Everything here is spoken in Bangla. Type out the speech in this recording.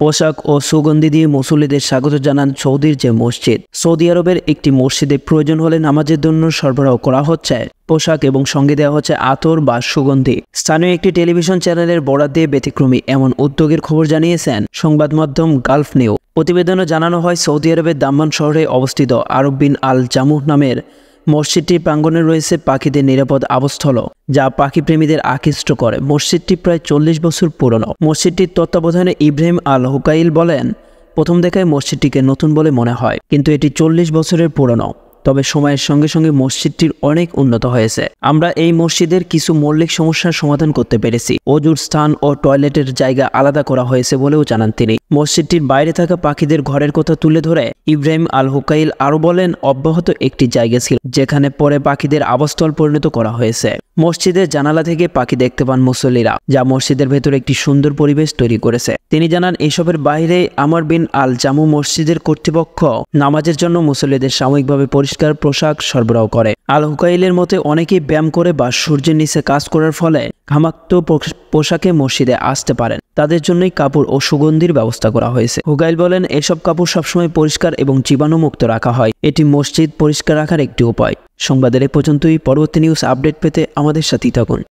পোশাক ও সুগন্ধি দিয়ে মুসল্লিদের স্বাগত জানান সৌদির যে মসজিদ সৌদি আরবের একটি মসজিদে প্রয়োজন হলে নামাজের জন্য সরবরাহ করা হচ্ছে পোশাক এবং সঙ্গে দেওয়া হচ্ছে আতর বা সুগন্ধি স্থানীয় একটি টেলিভিশন চ্যানেলের বরাদ দিয়ে ব্যতিক্রমী এমন উদ্যোগের খবর জানিয়েছেন সংবাদ মাধ্যম গালফ নিউ প্রতিবেদনে জানানো হয় সৌদি আরবের দাম্মান শহরে অবস্থিত আরব বিন আল জামুহ নামের মসজিদটির প্রাঙ্গনে রয়েছে পাখিদের নিরাপদ আবস্থল যা পাখি প্রেমীদের আকৃষ্ট করে মসজিদটি প্রায় চল্লিশ বছর পুরনো মসজিদটির তত্ত্বাবধানে ইব্রাহিম আল হুকাইল বলেন প্রথম দেখায় মসজিদটিকে নতুন বলে মনে হয় কিন্তু এটি চল্লিশ বছরের পুরনো তবে সময়ের সঙ্গে সঙ্গে মসজিদটির অনেক উন্নত হয়েছে আমরা এই মসজিদের কিছু মৌলিক সমস্যার সমাধান করতে পেরেছি অজুর স্থান ও টয়লেটের জায়গা আলাদা করা হয়েছে বলেও জানান তিনি মসজিদটির বাইরে থাকা পাখিদের ঘরের কথা তুলে ধরে ইব্রাহিম আল হুকাইল আরও বলেন অব্যাহত একটি জায়গা ছিল যেখানে পরে পাখিদের আবাসস্থল পরিণত করা হয়েছে মসজিদের জানালা থেকে পাখি দেখতে পান মুসল্লিরা যা মসজিদের ভেতরে একটি সুন্দর পরিবেশ তৈরি করেছে তিনি জানান এসবের বাইরে আমার বিন আল জামু মসজিদের কর্তৃপক্ষ নামাজের জন্য মুসল্লিদের সাময়িকভাবে পরিষ্কার পোশাক সরবরাহ করে আল হুকাইলের মতে অনেকেই ব্যায়াম করে বা সূর্যের নিচে কাজ করার ফলে ঘামাক্ত পোশাকে মসজিদে আসতে পারেন তাদের জন্যই কাপড় ও সুগন্ধির ব্যবস্থা করা হয়েছে হুগাইল বলেন এসব কাপড় সবসময় পরিষ্কার এবং জীবাণুমুক্ত রাখা হয় এটি মসজিদ পরিষ্কার রাখার একটি উপায় সংবাদের এ পর্যন্তই পরবর্তী নিউজ আপডেট পেতে আমাদের সাথেই থাকুন